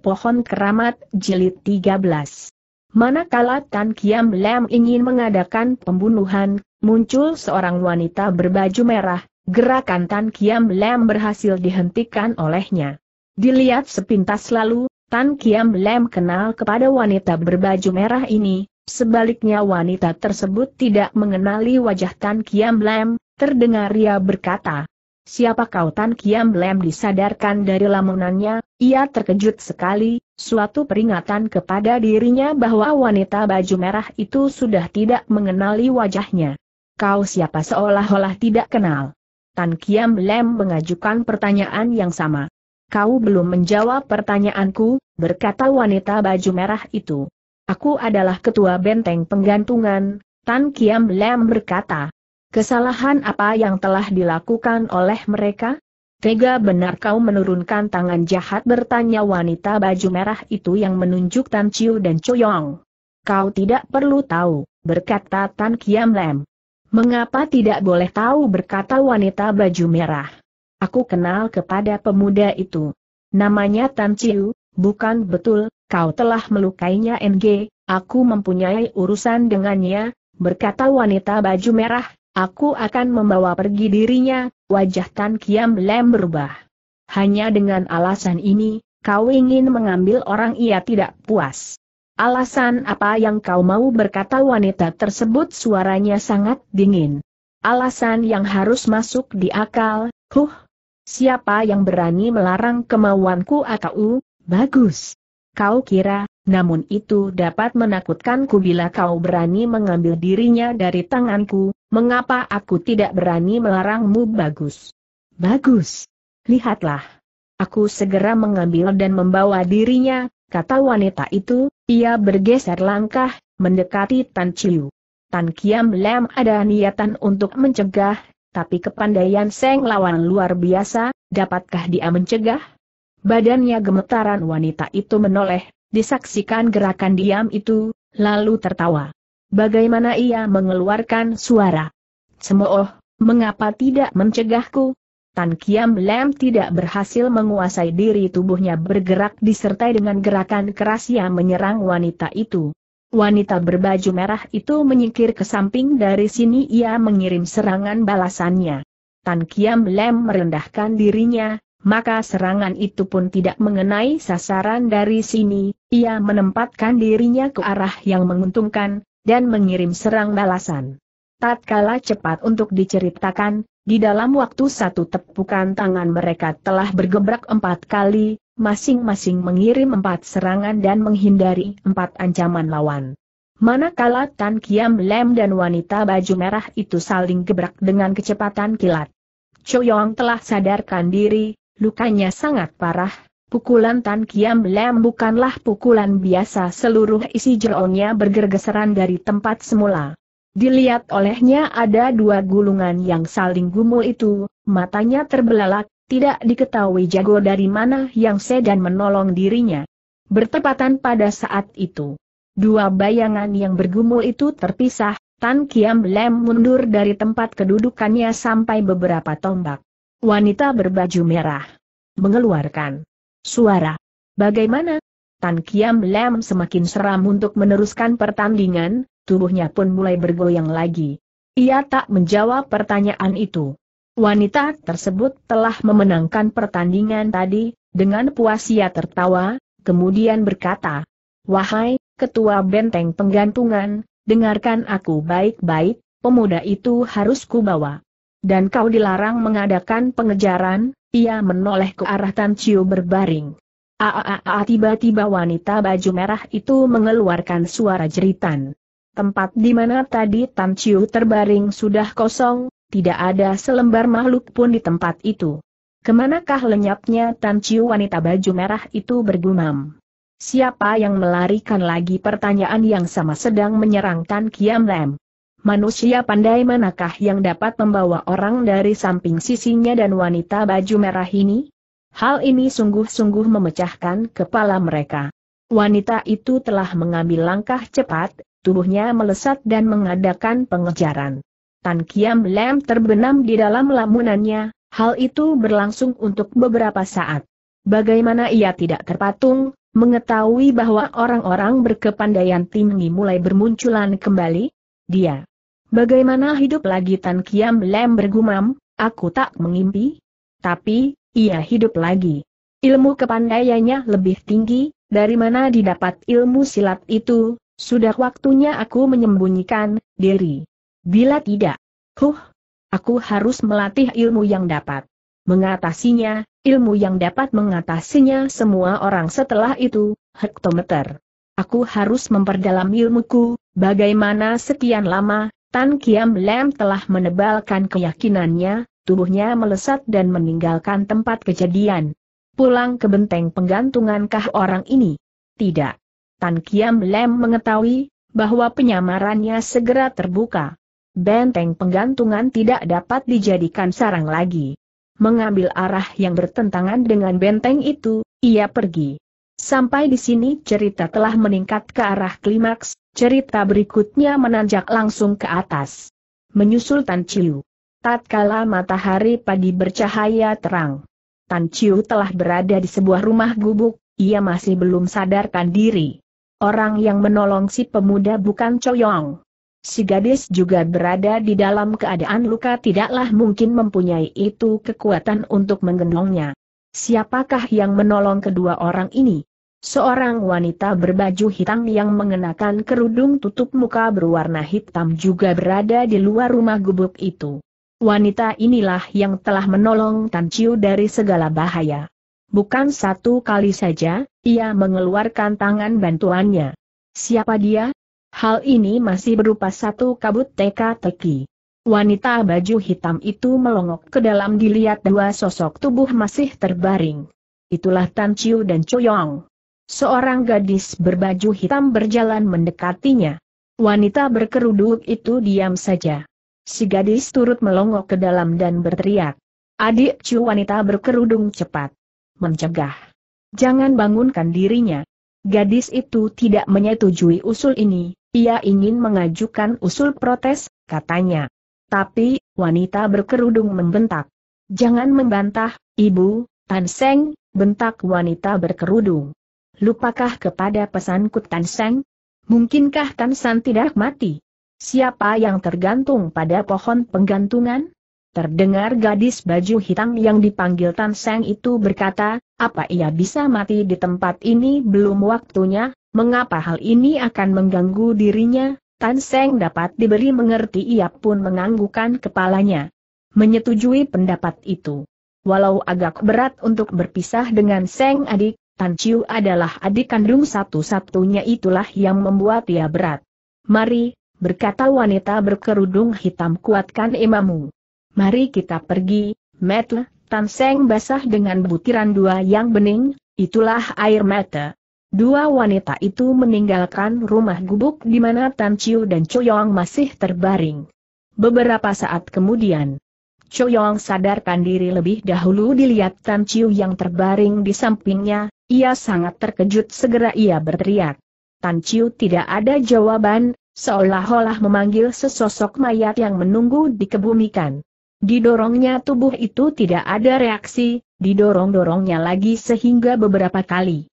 Pohon Keramat Jilid 13 Manakala Tan Kiam Lam ingin mengadakan pembunuhan, muncul seorang wanita berbaju merah, gerakan Tan Kiam Lam berhasil dihentikan olehnya. Dilihat sepintas lalu, Tan Kiam Lam kenal kepada wanita berbaju merah ini, sebaliknya wanita tersebut tidak mengenali wajah Tan Kiam Lam, terdengar ia berkata, Siapa kau Tan Kiam Lem disadarkan dari lamunannya, ia terkejut sekali, suatu peringatan kepada dirinya bahwa wanita baju merah itu sudah tidak mengenali wajahnya. Kau siapa seolah-olah tidak kenal. Tan Kiam Lem mengajukan pertanyaan yang sama. Kau belum menjawab pertanyaanku, berkata wanita baju merah itu. Aku adalah ketua benteng penggantungan, Tan Kiam Lem berkata. Kesalahan apa yang telah dilakukan oleh mereka? Tega benar kau menurunkan tangan jahat bertanya wanita baju merah itu yang menunjuk Tan Chiu dan Choyong. Kau tidak perlu tahu, berkata Tan Kiam Lem. Mengapa tidak boleh tahu berkata wanita baju merah. Aku kenal kepada pemuda itu. Namanya Tan Chiu, bukan betul, kau telah melukainya NG, aku mempunyai urusan dengannya, berkata wanita baju merah, Aku akan membawa pergi dirinya, wajah Tan Kiam Lem berubah. Hanya dengan alasan ini, kau ingin mengambil orang ia tidak puas. Alasan apa yang kau mau berkata wanita tersebut suaranya sangat dingin. Alasan yang harus masuk di akal, huh. Siapa yang berani melarang kemauanku atau, u? bagus. Kau kira, namun itu dapat menakutkanku bila kau berani mengambil dirinya dari tanganku, mengapa aku tidak berani melarangmu bagus? Bagus. Lihatlah. Aku segera mengambil dan membawa dirinya, kata wanita itu, ia bergeser langkah, mendekati Tan Chiu. Tan Kiam Lam ada niatan untuk mencegah, tapi kepandaian Seng lawan luar biasa, dapatkah dia mencegah? Badannya gemetaran wanita itu menoleh, disaksikan gerakan diam itu, lalu tertawa. Bagaimana ia mengeluarkan suara? Semua, mengapa tidak mencegahku? Tan Kiam Lem tidak berhasil menguasai diri tubuhnya bergerak disertai dengan gerakan keras yang menyerang wanita itu. Wanita berbaju merah itu menyingkir ke samping dari sini ia mengirim serangan balasannya. Tan Kiam Lem merendahkan dirinya, maka serangan itu pun tidak mengenai sasaran dari sini, ia menempatkan dirinya ke arah yang menguntungkan, dan mengirim serang balasan. Tatkala cepat untuk diceritakan, di dalam waktu satu tepukan tangan mereka telah bergebrak empat kali, masing-masing mengirim empat serangan dan menghindari empat ancaman lawan. Manakala Tan Kiam Lem dan wanita baju merah itu saling gebrak dengan kecepatan kilat. Choyong telah sadarkan diri, Lukanya sangat parah, pukulan Tan Kiam Lam bukanlah pukulan biasa seluruh isi jeronya bergergeseran dari tempat semula. Dilihat olehnya ada dua gulungan yang saling gumul itu, matanya terbelalak, tidak diketahui jago dari mana yang sedan menolong dirinya. Bertepatan pada saat itu, dua bayangan yang bergumul itu terpisah, Tan Kiam Lem mundur dari tempat kedudukannya sampai beberapa tombak. Wanita berbaju merah. Mengeluarkan. Suara. Bagaimana? Tan Kiam Lem semakin seram untuk meneruskan pertandingan, tubuhnya pun mulai bergoyang lagi. Ia tak menjawab pertanyaan itu. Wanita tersebut telah memenangkan pertandingan tadi, dengan puas ia tertawa, kemudian berkata, Wahai, ketua benteng penggantungan, dengarkan aku baik-baik, pemuda itu harus kubawa. Dan kau dilarang mengadakan pengejaran, ia menoleh ke arah Tan Chiu berbaring. Aaaa tiba-tiba wanita baju merah itu mengeluarkan suara jeritan. Tempat di mana tadi Tan Chiu terbaring sudah kosong, tidak ada selembar makhluk pun di tempat itu. Kemanakah lenyapnya Tan Chiu wanita baju merah itu bergumam. Siapa yang melarikan lagi pertanyaan yang sama sedang menyerang Tan Kiam Lem? Manusia pandai manakah yang dapat membawa orang dari samping sisinya dan wanita baju merah ini? Hal ini sungguh-sungguh memecahkan kepala mereka. Wanita itu telah mengambil langkah cepat, tubuhnya melesat dan mengadakan pengejaran. Tan Kiam Lem terbenam di dalam lamunannya, hal itu berlangsung untuk beberapa saat. Bagaimana ia tidak terpatung, mengetahui bahwa orang-orang berkepandaian tinggi mulai bermunculan kembali? Dia Bagaimana hidup lagi Tan Kiam Lem bergumam, aku tak mengimpi. Tapi, ia hidup lagi. Ilmu kepandaiannya lebih tinggi, dari mana didapat ilmu silat itu, sudah waktunya aku menyembunyikan diri. Bila tidak, huh, aku harus melatih ilmu yang dapat mengatasinya, ilmu yang dapat mengatasinya semua orang setelah itu, hektometer. Aku harus memperdalam ilmuku, bagaimana sekian lama, Tan Kiam Lem telah menebalkan keyakinannya, tubuhnya melesat dan meninggalkan tempat kejadian. Pulang ke benteng penggantungankah orang ini? Tidak. Tan Kiam Lem mengetahui, bahwa penyamarannya segera terbuka. Benteng penggantungan tidak dapat dijadikan sarang lagi. Mengambil arah yang bertentangan dengan benteng itu, ia pergi. Sampai di sini cerita telah meningkat ke arah klimaks, Cerita berikutnya menanjak langsung ke atas. Menyusul Tan Chiu. Tatkala matahari pagi bercahaya terang. Tan Chiu telah berada di sebuah rumah gubuk, ia masih belum sadarkan diri. Orang yang menolong si pemuda bukan Choyong. Si gadis juga berada di dalam keadaan luka tidaklah mungkin mempunyai itu kekuatan untuk menggendongnya. Siapakah yang menolong kedua orang ini? Seorang wanita berbaju hitam yang mengenakan kerudung tutup muka berwarna hitam juga berada di luar rumah gubuk itu. Wanita inilah yang telah menolong Tan Chiu dari segala bahaya. Bukan satu kali saja, ia mengeluarkan tangan bantuannya. Siapa dia? Hal ini masih berupa satu kabut teka-teki. Wanita baju hitam itu melongok ke dalam dilihat dua sosok tubuh masih terbaring. Itulah Tan Chiu dan Choyong. Seorang gadis berbaju hitam berjalan mendekatinya. Wanita berkerudung itu diam saja. Si gadis turut melongok ke dalam dan berteriak. Adik cu wanita berkerudung cepat. Mencegah. Jangan bangunkan dirinya. Gadis itu tidak menyetujui usul ini, ia ingin mengajukan usul protes, katanya. Tapi, wanita berkerudung membentak. Jangan membantah, ibu, Tanseng, bentak wanita berkerudung lupakah kepada pesanku Tan Seng? Mungkinkah Tan San tidak mati? Siapa yang tergantung pada pohon penggantungan? Terdengar gadis baju hitam yang dipanggil Tan Seng itu berkata, apa ia bisa mati di tempat ini belum waktunya, mengapa hal ini akan mengganggu dirinya? Tan Seng dapat diberi mengerti ia pun menganggukan kepalanya. Menyetujui pendapat itu. Walau agak berat untuk berpisah dengan Seng adik, Tan Chiu adalah adik kandung satu-satunya itulah yang membuat ia berat. Mari, berkata wanita berkerudung hitam kuatkan imamu. Mari kita pergi, Metle, Tan Seng basah dengan butiran dua yang bening, itulah air mata. Dua wanita itu meninggalkan rumah gubuk di mana Tan Chiu dan Choyong masih terbaring. Beberapa saat kemudian, Choyong sadarkan diri lebih dahulu dilihat Tan Chiu yang terbaring di sampingnya, ia sangat terkejut segera ia berteriak. Tan Chiu tidak ada jawaban, seolah-olah memanggil sesosok mayat yang menunggu dikebumikan. Didorongnya tubuh itu tidak ada reaksi, didorong-dorongnya lagi sehingga beberapa kali.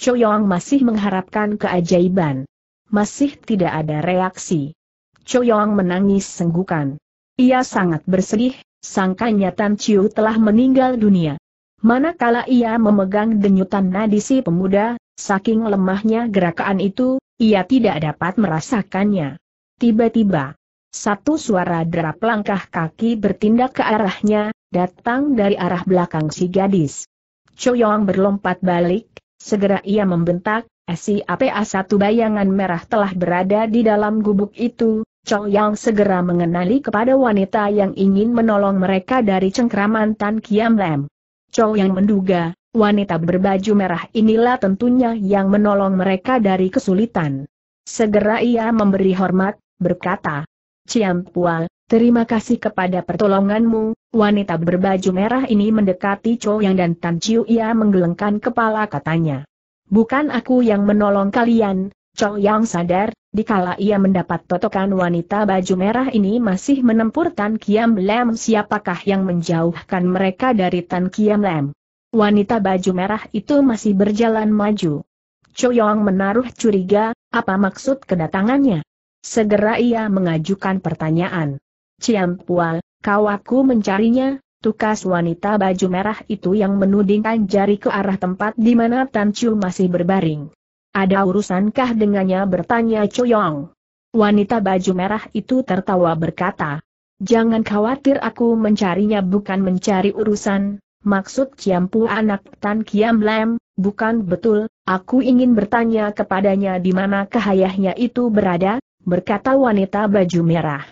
Choyong masih mengharapkan keajaiban. Masih tidak ada reaksi. Choyong menangis senggukan. Ia sangat bersedih, sangkanya Tan Chiu telah meninggal dunia. Manakala ia memegang denyutan nadi si pemuda, saking lemahnya gerakan itu, ia tidak dapat merasakannya. Tiba-tiba, satu suara derap langkah kaki bertindak ke arahnya, datang dari arah belakang si gadis. Choyong berlompat balik, segera ia membentak, SIAPA satu bayangan merah telah berada di dalam gubuk itu, Choyong segera mengenali kepada wanita yang ingin menolong mereka dari cengkraman Tan Kiam Lem. Chow yang menduga, wanita berbaju merah inilah tentunya yang menolong mereka dari kesulitan. Segera ia memberi hormat, berkata, Pua, terima kasih kepada pertolonganmu, wanita berbaju merah ini mendekati Chow yang dan Tan Chiu ia menggelengkan kepala katanya. Bukan aku yang menolong kalian, Chow Yang sadar, dikala ia mendapat totokan wanita baju merah ini masih menempur Tan Kiam Lem siapakah yang menjauhkan mereka dari Tan Kiam Lem. Wanita baju merah itu masih berjalan maju. Yang menaruh curiga, apa maksud kedatangannya? Segera ia mengajukan pertanyaan. Ciam Pual, kau aku mencarinya, tukas wanita baju merah itu yang menudingkan jari ke arah tempat di mana Tan Chiu masih berbaring. Ada urusankah dengannya bertanya Choyong. Wanita baju merah itu tertawa berkata, Jangan khawatir aku mencarinya bukan mencari urusan, maksud Ciampu anak Tan Kiam Lam, bukan betul, aku ingin bertanya kepadanya di mana kahayahnya itu berada, berkata wanita baju merah.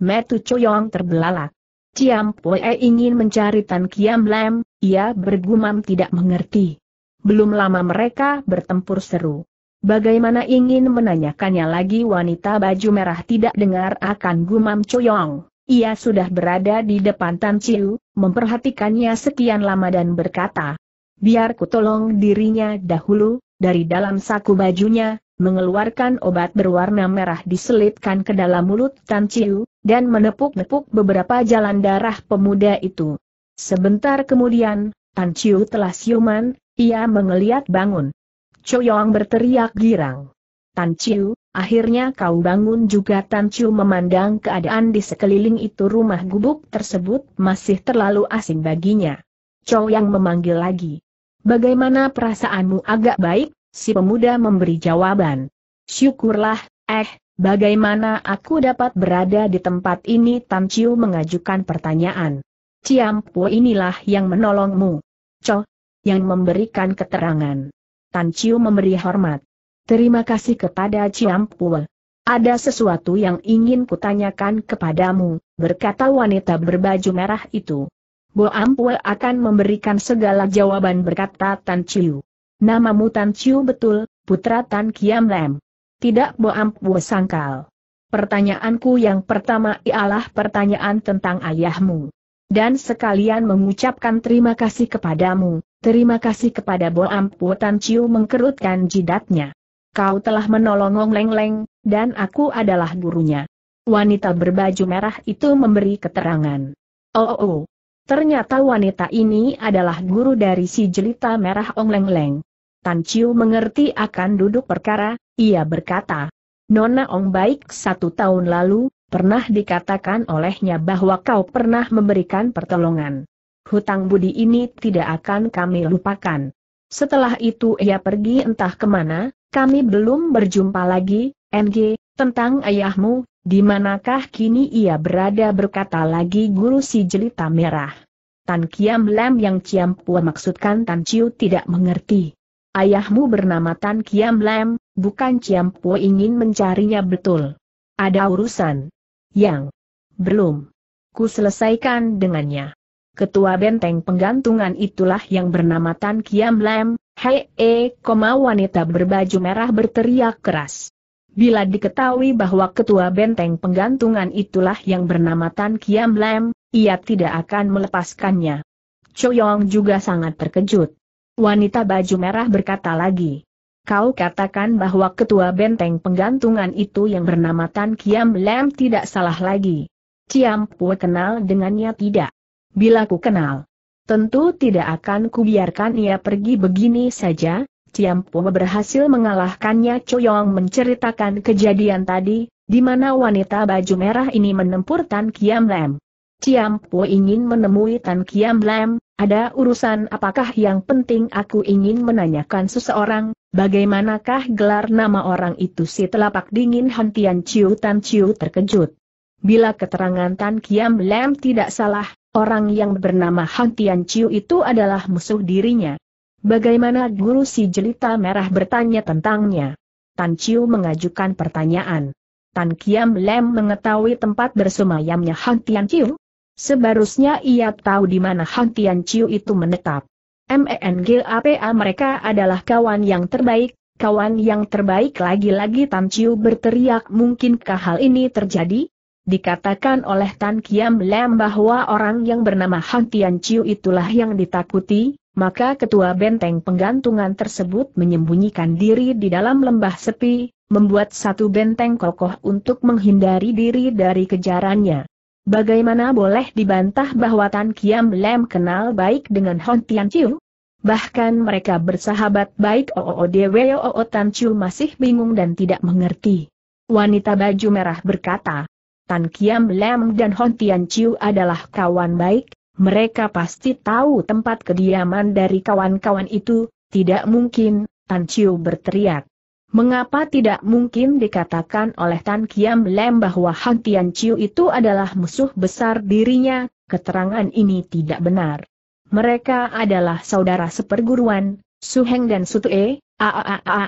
Metu Choyong terbelalak. Ciampu eh ingin mencari Tan Kiam Lam, ia bergumam tidak mengerti belum lama mereka bertempur seru. Bagaimana ingin menanyakannya lagi wanita baju merah tidak dengar akan gumam coyong. Ia sudah berada di depan Tan Chiu, memperhatikannya sekian lama dan berkata, Biar ku tolong dirinya dahulu, dari dalam saku bajunya, mengeluarkan obat berwarna merah diselipkan ke dalam mulut Tan Chiu, dan menepuk-nepuk beberapa jalan darah pemuda itu. Sebentar kemudian, Tan Chiu telah siuman, ia mengeliat bangun. Choyong berteriak girang. Tan Chiu, akhirnya kau bangun juga Tan Chiu memandang keadaan di sekeliling itu rumah gubuk tersebut masih terlalu asing baginya. yang memanggil lagi. Bagaimana perasaanmu agak baik? Si pemuda memberi jawaban. Syukurlah, eh, bagaimana aku dapat berada di tempat ini? Tan Chiu mengajukan pertanyaan. Ciampu inilah yang menolongmu. Cho, yang memberikan keterangan. Tan Chiu memberi hormat. Terima kasih kepada Ciampua. Ada sesuatu yang ingin kutanyakan kepadamu, berkata wanita berbaju merah itu. Bo Ampue akan memberikan segala jawaban berkata Tan Chiu. Namamu Tan Chiu betul, putra Tan Kiam Lem. Tidak Bo Ampue sangkal. Pertanyaanku yang pertama ialah pertanyaan tentang ayahmu. Dan sekalian mengucapkan terima kasih kepadamu, Terima kasih kepada Bo Ampu Tan Chiu mengkerutkan jidatnya. Kau telah menolong Ong Leng Leng, dan aku adalah gurunya. Wanita berbaju merah itu memberi keterangan. Oh, oh, oh. Ternyata wanita ini adalah guru dari si jelita merah Ong Leng Leng. Tan Chiu mengerti akan duduk perkara, ia berkata. Nona Ong baik satu tahun lalu, pernah dikatakan olehnya bahwa kau pernah memberikan pertolongan. Hutang budi ini tidak akan kami lupakan. Setelah itu ia pergi entah kemana, kami belum berjumpa lagi, NG, tentang ayahmu, di manakah kini ia berada berkata lagi guru si jelita merah. Tan Kiam Lam yang Ciam Pua maksudkan Tan Ciu tidak mengerti. Ayahmu bernama Tan Kiam Lam, bukan Ciam Pua ingin mencarinya betul. Ada urusan yang belum ku selesaikan dengannya. Ketua benteng penggantungan itulah yang bernama Tan Kiam Lam, Hei, e, koma wanita berbaju merah berteriak keras. Bila diketahui bahwa ketua benteng penggantungan itulah yang bernama Tan Kiam Lam, ia tidak akan melepaskannya. Choyong juga sangat terkejut. Wanita baju merah berkata lagi. Kau katakan bahwa ketua benteng penggantungan itu yang bernama Tan Kiam Lam tidak salah lagi. Ciam Pue kenal dengannya tidak. Bila ku kenal, tentu tidak akan kubiarkan ia pergi begini saja. Ciampu berhasil mengalahkannya Choyong menceritakan kejadian tadi, di mana wanita baju merah ini menempur Tan Kiam Lam. Ciampu ingin menemui Tan Kiam Lam, ada urusan apakah yang penting aku ingin menanyakan seseorang, bagaimanakah gelar nama orang itu si telapak dingin Hantian Ciu Tan Ciu terkejut. Bila keterangan Tan Kiam Lam tidak salah, Orang yang bernama Han Tian Chiu itu adalah musuh dirinya. Bagaimana guru si jelita merah bertanya tentangnya? Tan Chiu mengajukan pertanyaan. Tan Kiam Lem mengetahui tempat bersemayamnya Han Tian Chiu? Sebarusnya ia tahu di mana Han Tian Chiu itu menetap. MENGAPA mereka adalah kawan yang terbaik, kawan yang terbaik lagi-lagi Tan Chiu berteriak mungkinkah hal ini terjadi? dikatakan oleh Tan Kiam Lam bahwa orang yang bernama Hang Tian Chiu itulah yang ditakuti, maka ketua benteng penggantungan tersebut menyembunyikan diri di dalam lembah sepi, membuat satu benteng kokoh untuk menghindari diri dari kejarannya. Bagaimana boleh dibantah bahwa Tan Kiam Lam kenal baik dengan Hang Tian Chiu? Bahkan mereka bersahabat baik OODW OO Tan Chiu masih bingung dan tidak mengerti. Wanita baju merah berkata, Tan Kiam Lem dan Hon Tian Chiu adalah kawan baik, mereka pasti tahu tempat kediaman dari kawan-kawan itu, tidak mungkin, Tan Chiu berteriak. Mengapa tidak mungkin dikatakan oleh Tan Kiam Lem bahwa Han Tian Chiu itu adalah musuh besar dirinya, keterangan ini tidak benar. Mereka adalah saudara seperguruan, Su Heng dan Su a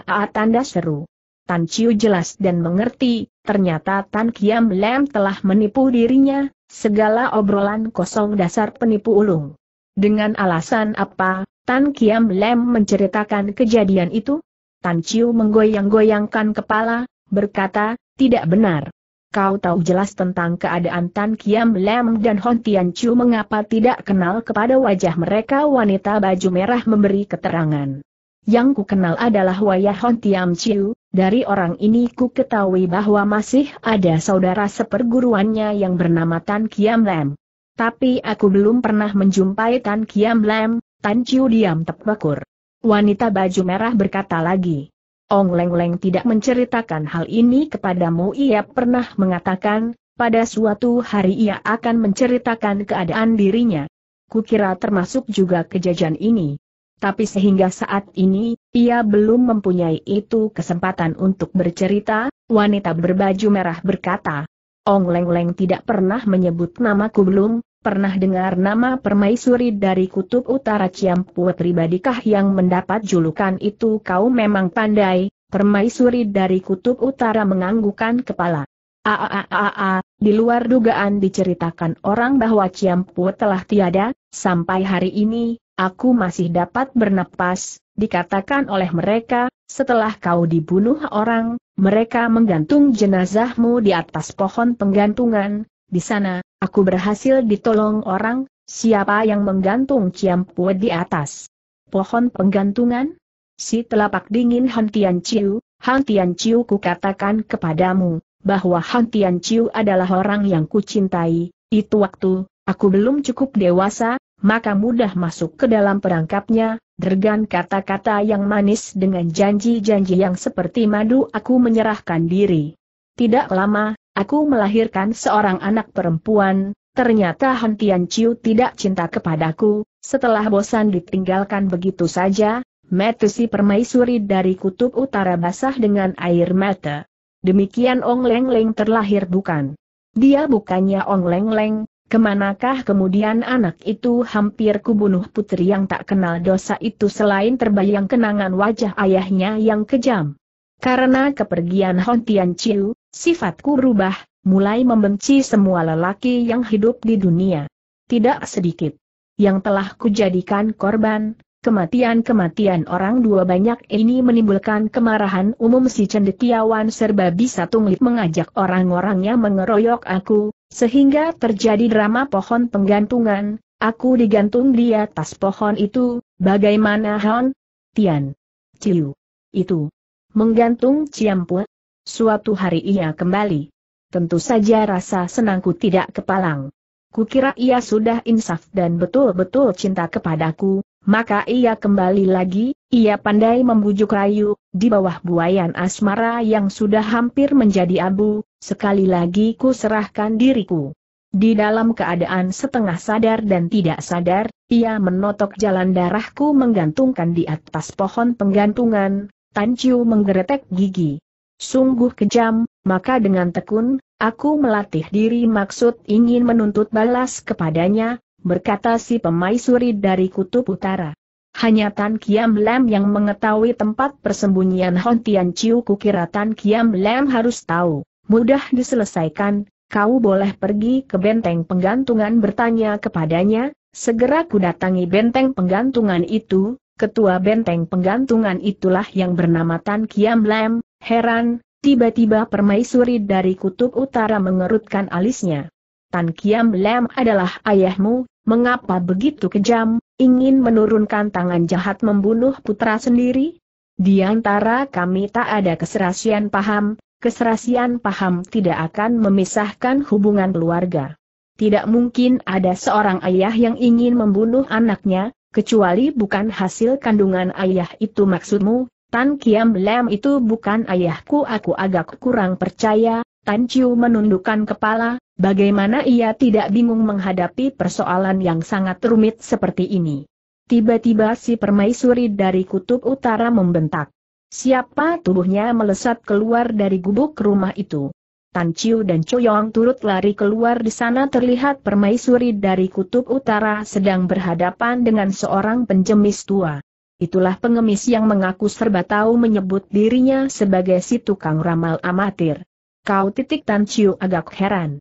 a tanda seru. Tan Chiu jelas dan mengerti, ternyata Tan Kiam Lam telah menipu dirinya, segala obrolan kosong dasar penipu ulung. Dengan alasan apa, Tan Kiam Lam menceritakan kejadian itu? Tan Chiu menggoyang-goyangkan kepala, berkata, tidak benar. Kau tahu jelas tentang keadaan Tan Kiam Lam dan Hon Tian Chiu. mengapa tidak kenal kepada wajah mereka wanita baju merah memberi keterangan. Yang ku kenal adalah Wayah Hon Tiam Chiu, dari orang ini ku ketahui bahwa masih ada saudara seperguruannya yang bernama Tan Kiam Lam. Tapi aku belum pernah menjumpai Tan Kiam Lam, Tan Chiu diam terbakur. Wanita baju merah berkata lagi. Ong Leng Leng tidak menceritakan hal ini kepadamu ia pernah mengatakan, pada suatu hari ia akan menceritakan keadaan dirinya. Kukira termasuk juga kejadian ini. Tapi sehingga saat ini, ia belum mempunyai itu kesempatan untuk bercerita, wanita berbaju merah berkata. Ong Leng Leng tidak pernah menyebut namaku belum, pernah dengar nama permaisuri dari kutub utara Ciampue pribadikah yang mendapat julukan itu kau memang pandai, permaisuri dari kutub utara menganggukan kepala. Aaaa, di luar dugaan diceritakan orang bahwa Ciampue telah tiada, sampai hari ini, aku masih dapat bernapas, dikatakan oleh mereka, setelah kau dibunuh orang, mereka menggantung jenazahmu di atas pohon penggantungan, di sana, aku berhasil ditolong orang, siapa yang menggantung Ciampue di atas pohon penggantungan? Si telapak dingin Han Tian Chiu, Han Tian Chiu kukatakan kepadamu, bahwa Han Tian Chiu adalah orang yang kucintai, itu waktu, aku belum cukup dewasa, maka mudah masuk ke dalam perangkapnya, dergan kata-kata yang manis dengan janji-janji yang seperti madu aku menyerahkan diri. Tidak lama, aku melahirkan seorang anak perempuan, ternyata Hentian Ciu tidak cinta kepadaku, setelah bosan ditinggalkan begitu saja, Metusi permaisuri dari kutub utara basah dengan air mata. Demikian Ong Leng Leng terlahir bukan? Dia bukannya Ong Leng Leng, Kemanakah kemudian anak itu hampir kubunuh putri yang tak kenal dosa itu selain terbayang kenangan wajah ayahnya yang kejam? Karena kepergian Hon Tian Chiu, sifatku rubah, mulai membenci semua lelaki yang hidup di dunia. Tidak sedikit. Yang telah kujadikan korban, kematian-kematian orang dua banyak ini menimbulkan kemarahan umum si cendekiawan serba bisa tunglit mengajak orang-orangnya mengeroyok aku, sehingga terjadi drama pohon penggantungan, aku digantung di atas pohon itu, bagaimana Han? Tian. Ciu. Itu. Menggantung Ciampue. Suatu hari ia kembali. Tentu saja rasa senangku tidak kepalang. Kukira ia sudah insaf dan betul-betul cinta kepadaku, maka ia kembali lagi, ia pandai membujuk rayu, di bawah buayan asmara yang sudah hampir menjadi abu, sekali lagi ku serahkan diriku. Di dalam keadaan setengah sadar dan tidak sadar, ia menotok jalan darahku menggantungkan di atas pohon penggantungan, Tan Chiu menggeretek gigi. Sungguh kejam, maka dengan tekun, aku melatih diri maksud ingin menuntut balas kepadanya, berkata si pemaisuri dari kutub utara. Hanya Tan Kiam Lam yang mengetahui tempat persembunyian Hon Tian Chiu kukira Tan Kiam Lam harus tahu. Mudah diselesaikan, kau boleh pergi ke benteng penggantungan bertanya kepadanya, segera ku datangi benteng penggantungan itu, ketua benteng penggantungan itulah yang bernama Tan Kiam Lam, heran, tiba-tiba permaisuri dari kutub utara mengerutkan alisnya. Tan Kiam Lam adalah ayahmu, Mengapa begitu kejam, ingin menurunkan tangan jahat membunuh putra sendiri? Di antara kami tak ada keserasian paham, keserasian paham tidak akan memisahkan hubungan keluarga. Tidak mungkin ada seorang ayah yang ingin membunuh anaknya, kecuali bukan hasil kandungan ayah itu maksudmu, Tan Kiam lem itu bukan ayahku aku agak kurang percaya, Tan Chiu menundukkan kepala, Bagaimana ia tidak bingung menghadapi persoalan yang sangat rumit seperti ini? Tiba-tiba si permaisuri dari kutub utara membentak. Siapa tubuhnya melesat keluar dari gubuk rumah itu? Tan Chiu dan Choyong turut lari keluar di sana terlihat permaisuri dari kutub utara sedang berhadapan dengan seorang penjemis tua. Itulah pengemis yang mengaku serba tahu menyebut dirinya sebagai si tukang ramal amatir. Kau titik Tan Chiu agak heran.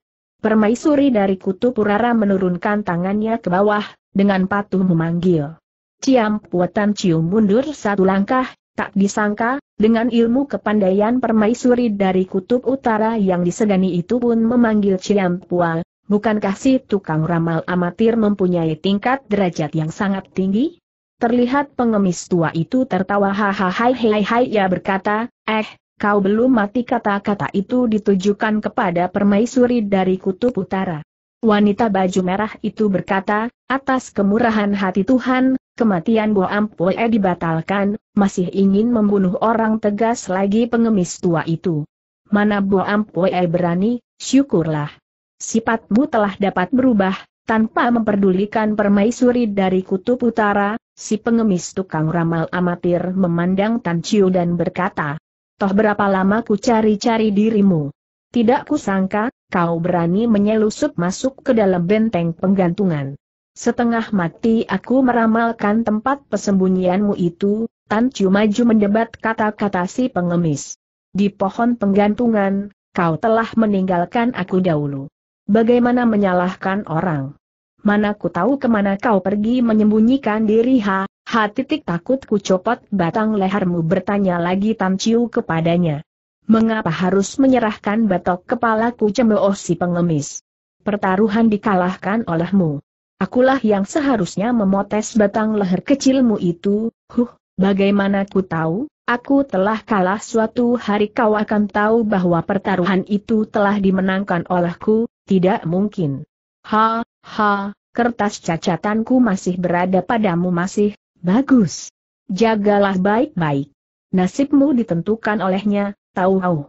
Permaisuri dari Kutu Purara menurunkan tangannya ke bawah, dengan patuh memanggil. Ciam Puatan Cium mundur satu langkah, tak disangka, dengan ilmu kepandaian permaisuri dari Kutub Utara yang disegani itu pun memanggil Ciam Pua, bukankah si tukang ramal amatir mempunyai tingkat derajat yang sangat tinggi? Terlihat pengemis tua itu tertawa hahaha hai hai hai ia berkata, eh, kau belum mati kata-kata itu ditujukan kepada permaisuri dari kutub utara. Wanita baju merah itu berkata, atas kemurahan hati Tuhan, kematian Bo Ampoe dibatalkan, masih ingin membunuh orang tegas lagi pengemis tua itu. Mana Bo Ampoe berani, syukurlah. Sifatmu telah dapat berubah, tanpa memperdulikan permaisuri dari kutub utara, si pengemis tukang ramal amatir memandang Tan Chiu dan berkata, Toh berapa lama ku cari-cari dirimu. Tidak kusangka, kau berani menyelusup masuk ke dalam benteng penggantungan. Setengah mati aku meramalkan tempat persembunyianmu itu, Tan Chiu maju mendebat kata-kata si pengemis. Di pohon penggantungan, kau telah meninggalkan aku dahulu. Bagaimana menyalahkan orang? mana ku tahu kemana kau pergi menyembunyikan diri ha, ha titik takut ku copot batang lehermu bertanya lagi Tam Chiu kepadanya. Mengapa harus menyerahkan batok kepalaku cemooh si pengemis? Pertaruhan dikalahkan olehmu. Akulah yang seharusnya memotes batang leher kecilmu itu, huh, bagaimana ku tahu? Aku telah kalah suatu hari kau akan tahu bahwa pertaruhan itu telah dimenangkan olehku, tidak mungkin. Ha, ha, kertas cacatanku masih berada padamu masih, bagus. Jagalah baik-baik. Nasibmu ditentukan olehnya, tahu tau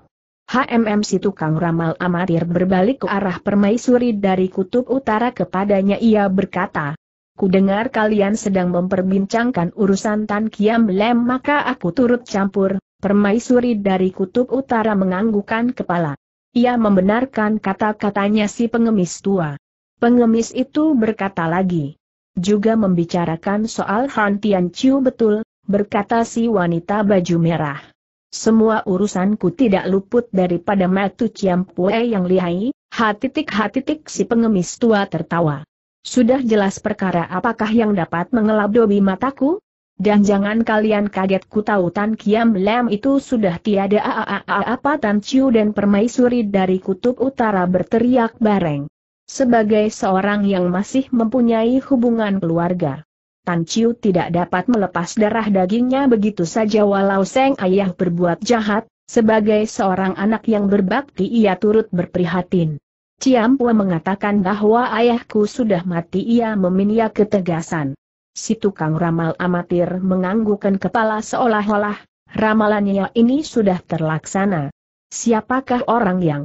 HMM si tukang ramal amatir berbalik ke arah permaisuri dari kutub utara kepadanya ia berkata, Kudengar kalian sedang memperbincangkan urusan Tan Kiam Lem maka aku turut campur, permaisuri dari kutub utara menganggukkan kepala. Ia membenarkan kata-katanya si pengemis tua. Pengemis itu berkata lagi. Juga membicarakan soal Han Tian Chiu betul, berkata si wanita baju merah. Semua urusanku tidak luput daripada Matu Ciam Pue yang lihai, hatitik-hatitik si pengemis tua tertawa. Sudah jelas perkara apakah yang dapat mengelap dobi mataku? Dan jangan kalian kaget ku tahu Tan Kiam Lam itu sudah tiada apa Tan Chiu dan permaisuri dari kutub utara berteriak bareng sebagai seorang yang masih mempunyai hubungan keluarga. Tan Chiu tidak dapat melepas darah dagingnya begitu saja walau Seng Ayah berbuat jahat, sebagai seorang anak yang berbakti ia turut berprihatin. Ciam Pua mengatakan bahwa ayahku sudah mati ia meminia ketegasan. Si tukang ramal amatir menganggukkan kepala seolah-olah, ramalannya ini sudah terlaksana. Siapakah orang yang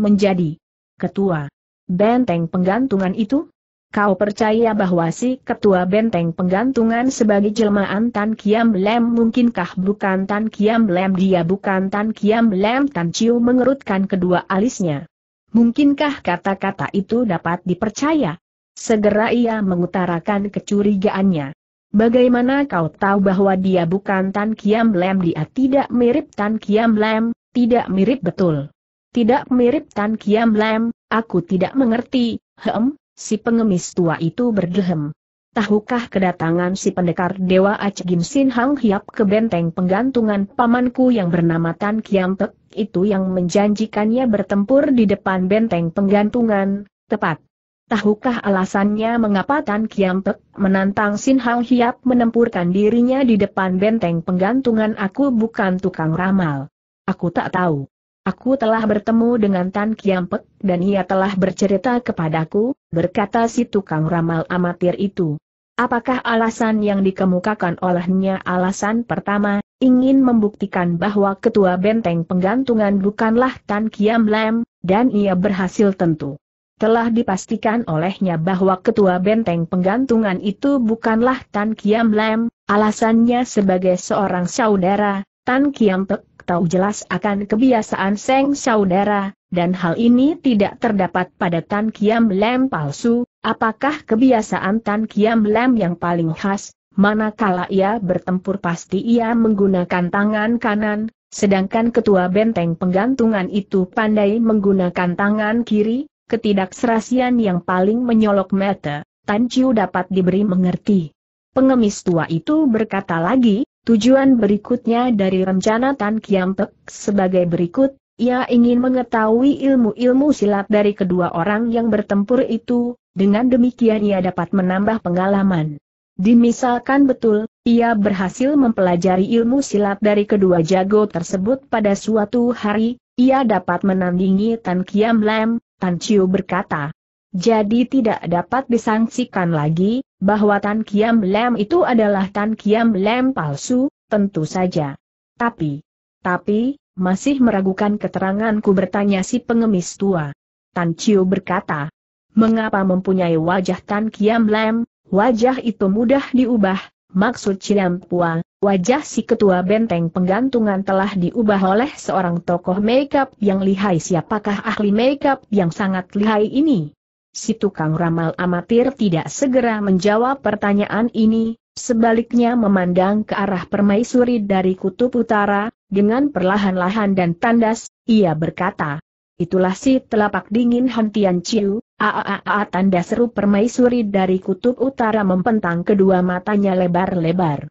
menjadi ketua benteng penggantungan itu? Kau percaya bahwa si ketua benteng penggantungan sebagai jelmaan Tan Kiam Lem mungkinkah bukan Tan Kiam Lem dia bukan Tan Kiam Lem Tan Chiu mengerutkan kedua alisnya. Mungkinkah kata-kata itu dapat dipercaya? Segera ia mengutarakan kecurigaannya. Bagaimana kau tahu bahwa dia bukan Tan Kiam Lem dia tidak mirip Tan Kiam Lem, tidak mirip betul. Tidak mirip Tan Kiam Lam, aku tidak mengerti, hem, si pengemis tua itu berdehem. Tahukah kedatangan si pendekar Dewa Gim Sin Hang Hiap ke benteng penggantungan pamanku yang bernama Tan Kiam Pek, itu yang menjanjikannya bertempur di depan benteng penggantungan, tepat. Tahukah alasannya mengapa Tan Kiam Pek menantang Sin Hang Hiap menempurkan dirinya di depan benteng penggantungan aku bukan tukang ramal? Aku tak tahu. Aku telah bertemu dengan Tan Kiampek, dan ia telah bercerita kepadaku, berkata si tukang ramal amatir itu. Apakah alasan yang dikemukakan olehnya alasan pertama, ingin membuktikan bahwa ketua benteng penggantungan bukanlah Tan Kiam Lam, dan ia berhasil tentu. Telah dipastikan olehnya bahwa ketua benteng penggantungan itu bukanlah Tan Kiam Lam, alasannya sebagai seorang saudara, Tan Kiam Pek tahu jelas akan kebiasaan Seng saudara, dan hal ini tidak terdapat pada Tan Kiam Lem palsu, apakah kebiasaan Tan Kiam Lem yang paling khas, manakala ia bertempur pasti ia menggunakan tangan kanan, sedangkan ketua benteng penggantungan itu pandai menggunakan tangan kiri, ketidakserasian yang paling menyolok mata, Tan Chiu dapat diberi mengerti. Pengemis tua itu berkata lagi, Tujuan berikutnya dari rencana Tan Kiam Pek sebagai berikut, ia ingin mengetahui ilmu-ilmu silat dari kedua orang yang bertempur itu, dengan demikian ia dapat menambah pengalaman. Dimisalkan betul, ia berhasil mempelajari ilmu silat dari kedua jago tersebut pada suatu hari, ia dapat menandingi Tan Kiam Lam, Tan Chiu berkata. Jadi tidak dapat disangsikan lagi, bahwa Tan Kiam Lem itu adalah Tan Kiam Lem palsu, tentu saja. Tapi, tapi, masih meragukan keteranganku bertanya si pengemis tua. Tan Chiu berkata, mengapa mempunyai wajah Tan Kiam Lem, wajah itu mudah diubah, maksud Pua, wajah si ketua benteng penggantungan telah diubah oleh seorang tokoh makeup yang lihai siapakah ahli makeup yang sangat lihai ini? si tukang ramal amatir tidak segera menjawab pertanyaan ini, sebaliknya memandang ke arah permaisuri dari kutub utara, dengan perlahan-lahan dan tandas, ia berkata, Itulah si telapak dingin Hantian ciu, aaa tanda seru permaisuri dari kutub utara mempentang kedua matanya lebar-lebar.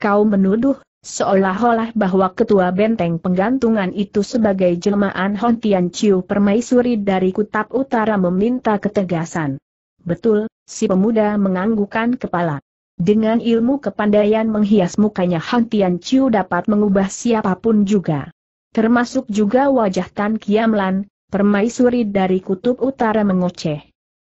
Kau menuduh Seolah-olah bahwa ketua benteng penggantungan itu sebagai jelmaan Hon Tian Chiu permaisuri dari Kutub Utara meminta ketegasan. Betul, si pemuda menganggukan kepala. Dengan ilmu kepandaian menghias mukanya Hon Tian Chiu dapat mengubah siapapun juga. Termasuk juga wajah Tan Kiamlan, permaisuri dari kutub utara mengoceh.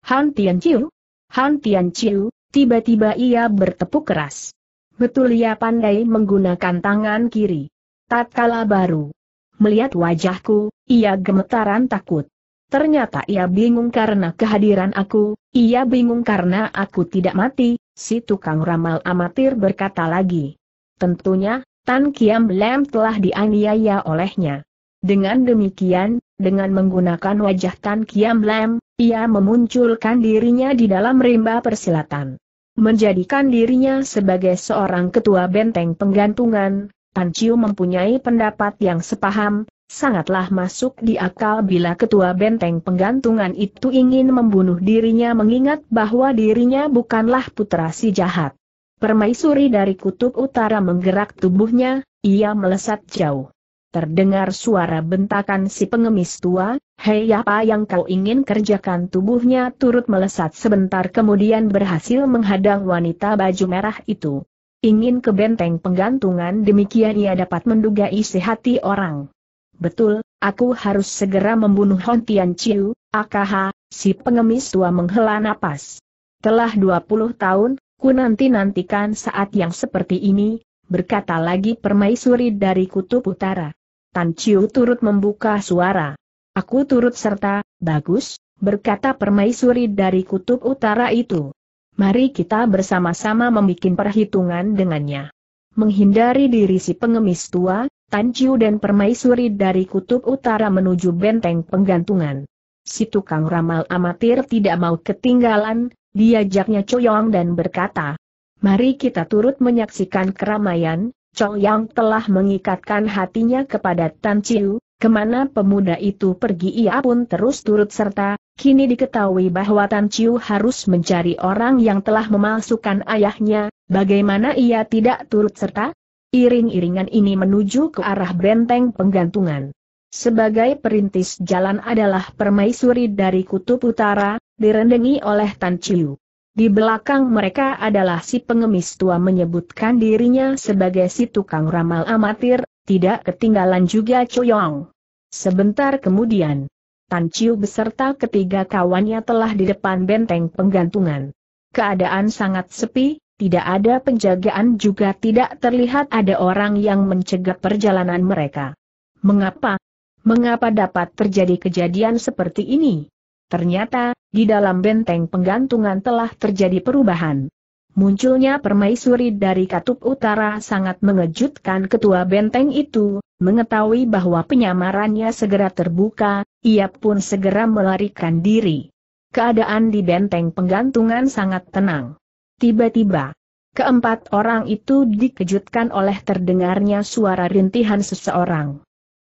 Han Tian Chiu? Han Tian Chiu, tiba-tiba ia bertepuk keras. Betul ia ya, pandai menggunakan tangan kiri. Tatkala baru melihat wajahku, ia gemetaran takut. Ternyata ia bingung karena kehadiran aku, ia bingung karena aku tidak mati, si tukang ramal amatir berkata lagi. Tentunya, Tan Kiam Lem telah dianiaya olehnya. Dengan demikian, dengan menggunakan wajah Tan Kiam Lem, ia memunculkan dirinya di dalam rimba persilatan menjadikan dirinya sebagai seorang ketua benteng penggantungan, Tan Chiu mempunyai pendapat yang sepaham, sangatlah masuk di akal bila ketua benteng penggantungan itu ingin membunuh dirinya mengingat bahwa dirinya bukanlah putra si jahat. Permaisuri dari kutub utara menggerak tubuhnya, ia melesat jauh. Terdengar suara bentakan si pengemis tua, hei apa yang kau ingin kerjakan tubuhnya turut melesat sebentar kemudian berhasil menghadang wanita baju merah itu. Ingin ke benteng penggantungan demikian ia dapat menduga isi hati orang. Betul, aku harus segera membunuh hontian Tian Chiu, akaha, si pengemis tua menghela napas. Telah 20 tahun, ku nanti-nantikan saat yang seperti ini, berkata lagi permaisuri dari kutub utara. Tan Chiu turut membuka suara. Aku turut serta, bagus, berkata permaisuri dari kutub utara itu. Mari kita bersama-sama membuat perhitungan dengannya. Menghindari diri si pengemis tua, Tan Chiu dan permaisuri dari kutub utara menuju benteng penggantungan. Si tukang ramal amatir tidak mau ketinggalan, diajaknya Coyong dan berkata, Mari kita turut menyaksikan keramaian, Chong Yang telah mengikatkan hatinya kepada Tan Chiu, kemana pemuda itu pergi ia pun terus turut serta, kini diketahui bahwa Tan Chiu harus mencari orang yang telah memalsukan ayahnya, bagaimana ia tidak turut serta? Iring-iringan ini menuju ke arah benteng penggantungan. Sebagai perintis jalan adalah permaisuri dari kutub utara, direndengi oleh Tan Chiu. Di belakang mereka adalah si pengemis tua menyebutkan dirinya sebagai si tukang ramal amatir, tidak ketinggalan juga Choyong. Sebentar kemudian, Tan Chiu beserta ketiga kawannya telah di depan benteng penggantungan. Keadaan sangat sepi, tidak ada penjagaan juga tidak terlihat ada orang yang mencegah perjalanan mereka. Mengapa? Mengapa dapat terjadi kejadian seperti ini? Ternyata, di dalam benteng penggantungan telah terjadi perubahan. Munculnya permaisuri dari katup utara sangat mengejutkan ketua benteng itu, mengetahui bahwa penyamarannya segera terbuka, ia pun segera melarikan diri. Keadaan di benteng penggantungan sangat tenang. Tiba-tiba, keempat orang itu dikejutkan oleh terdengarnya suara rintihan seseorang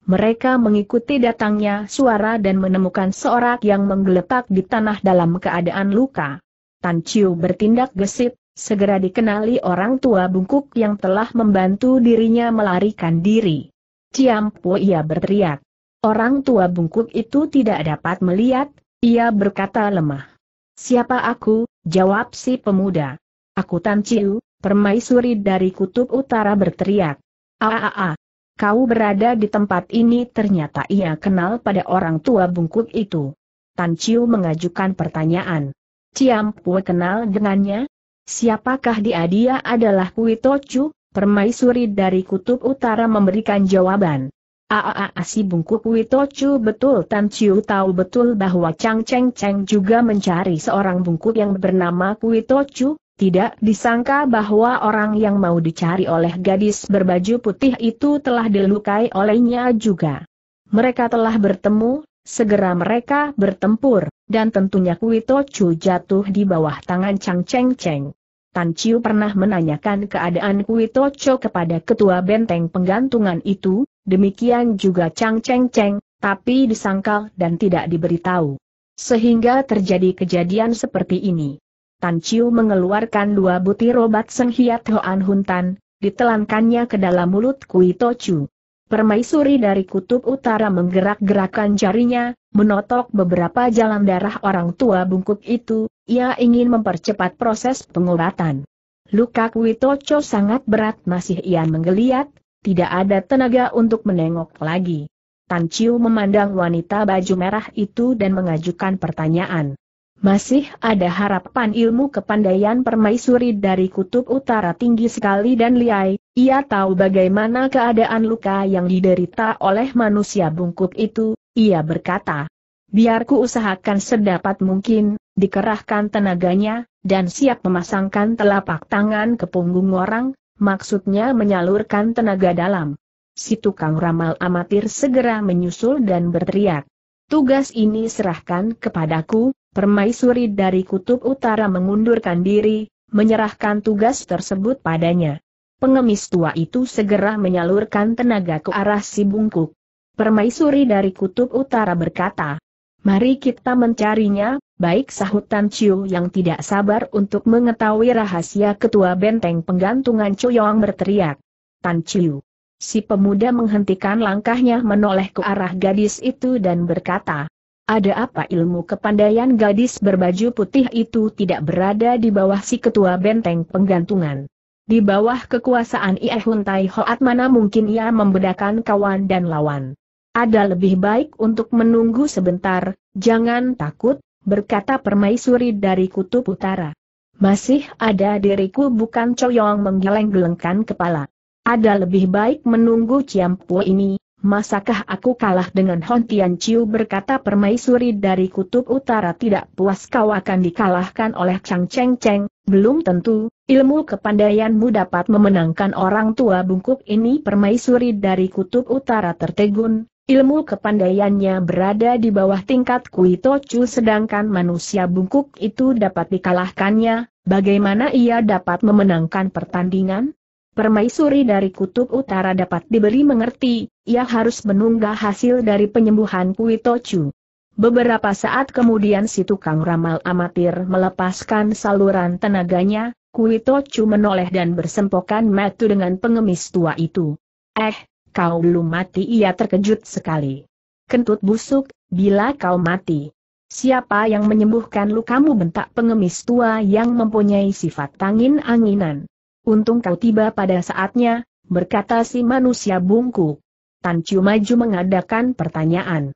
mereka mengikuti datangnya suara dan menemukan seorang yang menggeletak di tanah dalam keadaan luka. Tan Chiu bertindak gesit, segera dikenali orang tua bungkuk yang telah membantu dirinya melarikan diri. Ciampu ia berteriak. Orang tua bungkuk itu tidak dapat melihat, ia berkata lemah. Siapa aku? Jawab si pemuda. Aku Tan Chiu, permaisuri dari kutub utara berteriak. Aaaa, kau berada di tempat ini ternyata ia kenal pada orang tua bungkuk itu. Tan Chiu mengajukan pertanyaan. Ciam Pue kenal dengannya? Siapakah dia dia adalah Kui Tocu, permaisuri dari kutub utara memberikan jawaban. Aa ah, ah, ah, si bungkuk Kui Tocu betul Tan Chiu tahu betul bahwa Chang Cheng Cheng juga mencari seorang bungkuk yang bernama Kui Tocu, tidak disangka bahwa orang yang mau dicari oleh gadis berbaju putih itu telah dilukai olehnya juga. Mereka telah bertemu, segera mereka bertempur, dan tentunya Kuito Chu jatuh di bawah tangan Chang Cheng Cheng. Tan Chiu pernah menanyakan keadaan Kuito Chu kepada ketua benteng penggantungan itu, demikian juga Chang Cheng Cheng, tapi disangkal dan tidak diberitahu. Sehingga terjadi kejadian seperti ini. Tan Chiu mengeluarkan dua butir obat senghiat Hoan Huntan, ditelankannya ke dalam mulut Kui Tochu. Permaisuri dari kutub utara menggerak-gerakkan jarinya, menotok beberapa jalan darah orang tua bungkuk itu, ia ingin mempercepat proses pengobatan. Luka Kui Tocho sangat berat masih ia menggeliat, tidak ada tenaga untuk menengok lagi. Tan Chiu memandang wanita baju merah itu dan mengajukan pertanyaan. Masih ada harapan ilmu kepandaian permaisuri dari kutub utara tinggi sekali dan liai, ia tahu bagaimana keadaan luka yang diderita oleh manusia bungkuk itu, ia berkata. biarku usahakan sedapat mungkin, dikerahkan tenaganya, dan siap memasangkan telapak tangan ke punggung orang, maksudnya menyalurkan tenaga dalam. Si tukang ramal amatir segera menyusul dan berteriak. Tugas ini serahkan kepadaku, Permaisuri dari Kutub Utara mengundurkan diri, menyerahkan tugas tersebut padanya. Pengemis tua itu segera menyalurkan tenaga ke arah si bungkuk. Permaisuri dari Kutub Utara berkata, Mari kita mencarinya, baik sahut Tan Chiu yang tidak sabar untuk mengetahui rahasia ketua benteng penggantungan Chuyong berteriak. Tan Chiu. Si pemuda menghentikan langkahnya menoleh ke arah gadis itu dan berkata, ada apa ilmu kepandaian gadis berbaju putih itu tidak berada di bawah si ketua benteng penggantungan? Di bawah kekuasaan Ie Hun Hoat mana mungkin ia membedakan kawan dan lawan? Ada lebih baik untuk menunggu sebentar, jangan takut, berkata permaisuri dari kutub utara. Masih ada diriku bukan Coyong menggeleng-gelengkan kepala. Ada lebih baik menunggu Ciampu ini, Masakah aku kalah dengan Hon Tian Chiu berkata permaisuri dari kutub utara tidak puas kau akan dikalahkan oleh Chang Cheng Cheng, belum tentu, ilmu kepandaianmu dapat memenangkan orang tua bungkuk ini permaisuri dari kutub utara tertegun, ilmu kepandaiannya berada di bawah tingkat Kui Tochu sedangkan manusia bungkuk itu dapat dikalahkannya, bagaimana ia dapat memenangkan pertandingan? permaisuri dari kutub utara dapat diberi mengerti, ia harus menunggah hasil dari penyembuhan Kui Tochu. Beberapa saat kemudian si tukang ramal amatir melepaskan saluran tenaganya, Kui Tochu menoleh dan bersempokan metu dengan pengemis tua itu. Eh, kau belum mati ia terkejut sekali. Kentut busuk, bila kau mati. Siapa yang menyembuhkan lukamu bentak pengemis tua yang mempunyai sifat tangin anginan Untung kau tiba pada saatnya, berkata si manusia bungku. Tan Chiu maju mengadakan pertanyaan.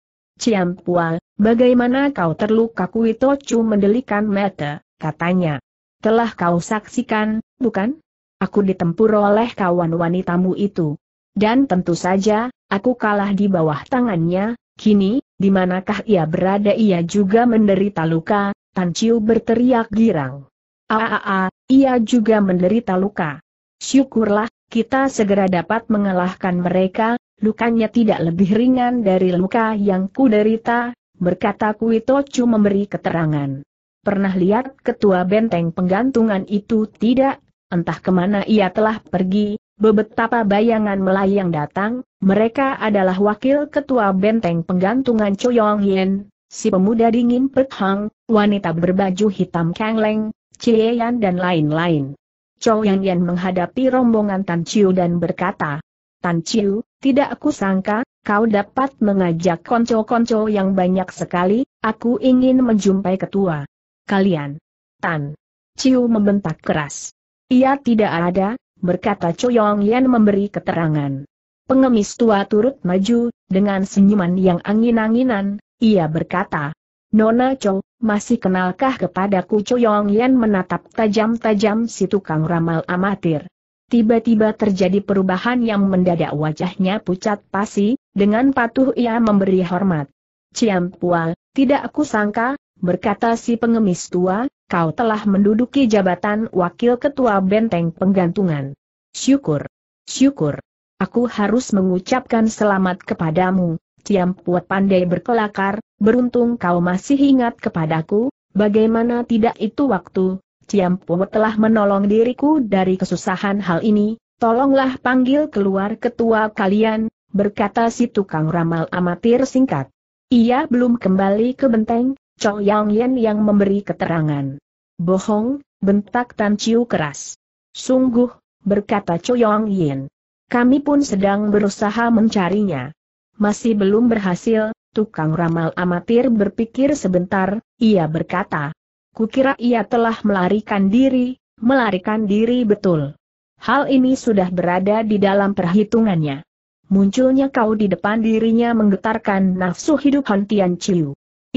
Pua, bagaimana kau terluka Kui Tocu mendelikan mata, katanya. Telah kau saksikan, bukan? Aku ditempur oleh kawan wanitamu itu. Dan tentu saja, aku kalah di bawah tangannya, kini, di manakah ia berada ia juga menderita luka, Tan Chiu berteriak girang. Aaah! Ia juga menderita luka. Syukurlah, kita segera dapat mengalahkan mereka, lukanya tidak lebih ringan dari luka yang kuderita, berkata Kuitochu memberi keterangan. Pernah lihat ketua benteng penggantungan itu tidak? Entah kemana ia telah pergi, Bebetapa bayangan melayang datang, mereka adalah wakil ketua benteng penggantungan Choyong Yen, si pemuda dingin Pek wanita berbaju hitam Kang Leng, Chie Yan dan lain-lain. Chou Yan Yan menghadapi rombongan Tan Chiu dan berkata, Tan Chiu, tidak aku sangka, kau dapat mengajak konco-konco yang banyak sekali, aku ingin menjumpai ketua. Kalian. Tan. Chiu membentak keras. Ia tidak ada, berkata Choyong Yan memberi keterangan. Pengemis tua turut maju, dengan senyuman yang angin-anginan, ia berkata, Nona Chong, masih kenalkah kepadaku Yong Yan menatap tajam-tajam si tukang ramal amatir. Tiba-tiba terjadi perubahan yang mendadak wajahnya pucat pasi, dengan patuh ia memberi hormat. Ciam Pua, tidak aku sangka, berkata si pengemis tua, kau telah menduduki jabatan wakil ketua benteng penggantungan. Syukur. Syukur. Aku harus mengucapkan selamat kepadamu, Ciam Pua pandai berkelakar, beruntung kau masih ingat kepadaku, bagaimana tidak itu waktu, Ciampu telah menolong diriku dari kesusahan hal ini, tolonglah panggil keluar ketua kalian, berkata si tukang ramal amatir singkat. Ia belum kembali ke benteng, Chow Yang Yen yang memberi keterangan. Bohong, bentak Tan Chiu keras. Sungguh, berkata Chow Yang Yen. Kami pun sedang berusaha mencarinya. Masih belum berhasil, Tukang ramal amatir berpikir sebentar, ia berkata. Kukira ia telah melarikan diri, melarikan diri betul. Hal ini sudah berada di dalam perhitungannya. Munculnya kau di depan dirinya menggetarkan nafsu hidup Han Tian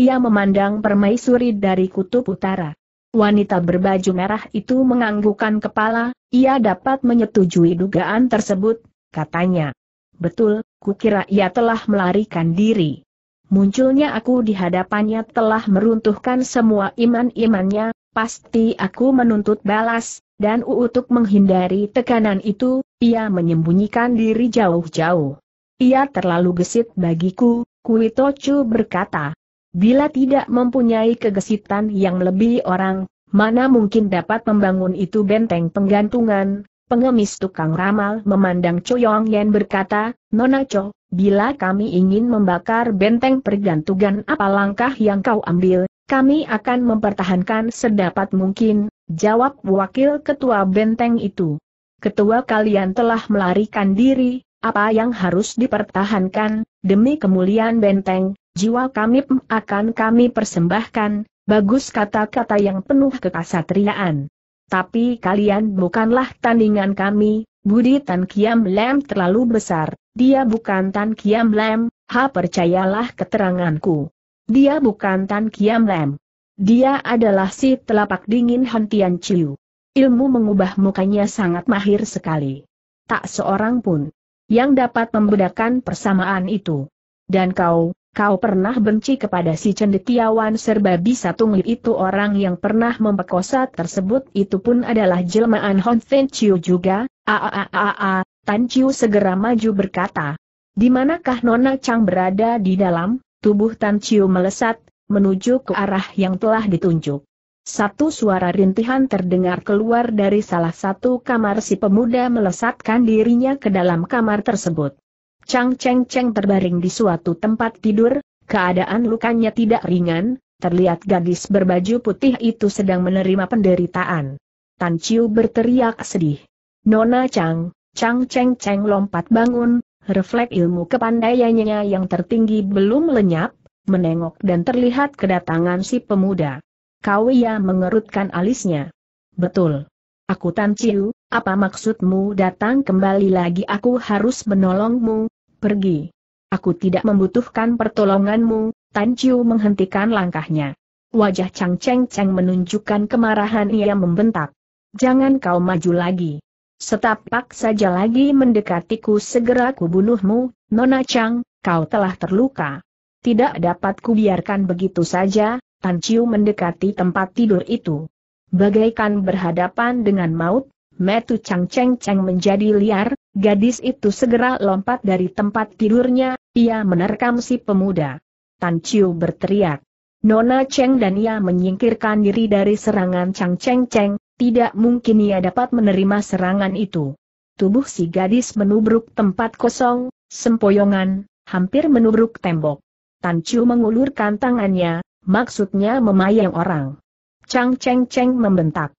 Ia memandang permaisuri dari kutub utara. Wanita berbaju merah itu menganggukkan kepala, ia dapat menyetujui dugaan tersebut, katanya. Betul, kukira ia telah melarikan diri. Munculnya aku di hadapannya telah meruntuhkan semua iman-imannya, pasti aku menuntut balas, dan untuk menghindari tekanan itu, ia menyembunyikan diri jauh-jauh. Ia terlalu gesit bagiku, Kuitochu berkata. Bila tidak mempunyai kegesitan yang lebih orang, mana mungkin dapat membangun itu benteng penggantungan, pengemis tukang ramal memandang Choyong Yen berkata, Nona Cho, bila kami ingin membakar benteng pergantungan apa langkah yang kau ambil, kami akan mempertahankan sedapat mungkin, jawab wakil ketua benteng itu. Ketua kalian telah melarikan diri, apa yang harus dipertahankan, demi kemuliaan benteng, jiwa kami akan kami persembahkan, bagus kata-kata yang penuh kekasatriaan. Tapi kalian bukanlah tandingan kami, Budi Tan Kiam Lem terlalu besar. Dia bukan Tan Kiam Lem, ha percayalah keteranganku. Dia bukan Tan Kiam Lem. Dia adalah si telapak dingin Hantian Chiu. Ilmu mengubah mukanya sangat mahir sekali. Tak seorang pun yang dapat membedakan persamaan itu. Dan kau, kau pernah benci kepada si cendekiawan serba bisa tunggu itu orang yang pernah memperkosa tersebut itu pun adalah jelmaan Honfen Chiu juga, aaaaa, Tan Chiu segera maju berkata, di manakah Nona Chang berada di dalam, tubuh Tan Chiu melesat, menuju ke arah yang telah ditunjuk. Satu suara rintihan terdengar keluar dari salah satu kamar si pemuda melesatkan dirinya ke dalam kamar tersebut. Chang Cheng Cheng terbaring di suatu tempat tidur, keadaan lukanya tidak ringan, terlihat gadis berbaju putih itu sedang menerima penderitaan. Tan Chiu berteriak sedih. Nona Chang, Chang Cheng Cheng lompat bangun, refleks ilmu kepandaiannya yang tertinggi belum lenyap, menengok dan terlihat kedatangan si pemuda. Kawiya mengerutkan alisnya. Betul. Aku Tan Chiu, apa maksudmu datang kembali lagi aku harus menolongmu, pergi. Aku tidak membutuhkan pertolonganmu, Tan Chiu menghentikan langkahnya. Wajah Chang Cheng Cheng menunjukkan kemarahan ia membentak. Jangan kau maju lagi setapak saja lagi mendekatiku segera kubunuhmu, Nona Chang, kau telah terluka. Tidak dapat kubiarkan begitu saja, Tan Chiu mendekati tempat tidur itu. Bagaikan berhadapan dengan maut, metu Chang Cheng Cheng menjadi liar, gadis itu segera lompat dari tempat tidurnya, ia menerkam si pemuda. Tan Chiu berteriak. Nona Cheng dan ia menyingkirkan diri dari serangan Chang Cheng Cheng, tidak mungkin ia dapat menerima serangan itu. Tubuh si gadis menubruk tempat kosong, sempoyongan, hampir menubruk tembok. Tan Chiu mengulurkan tangannya, maksudnya memayang orang. Chang Cheng Cheng membentak.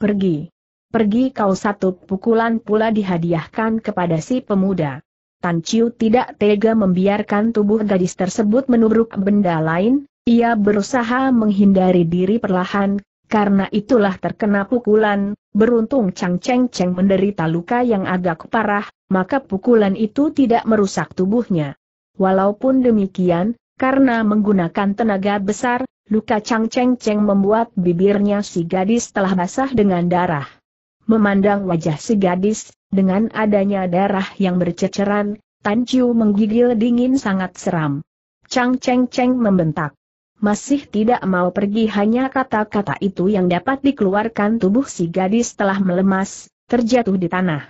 Pergi. Pergi kau satu pukulan pula dihadiahkan kepada si pemuda. Tan Chiu tidak tega membiarkan tubuh gadis tersebut menubruk benda lain, ia berusaha menghindari diri perlahan, karena itulah terkena pukulan, beruntung Chang Cheng Cheng menderita luka yang agak parah, maka pukulan itu tidak merusak tubuhnya. Walaupun demikian, karena menggunakan tenaga besar, luka Chang Cheng Cheng membuat bibirnya si gadis telah basah dengan darah. Memandang wajah si gadis, dengan adanya darah yang berceceran, Tan Chiu menggigil dingin sangat seram. Chang Cheng Cheng membentak masih tidak mau pergi hanya kata-kata itu yang dapat dikeluarkan tubuh si gadis telah melemas, terjatuh di tanah.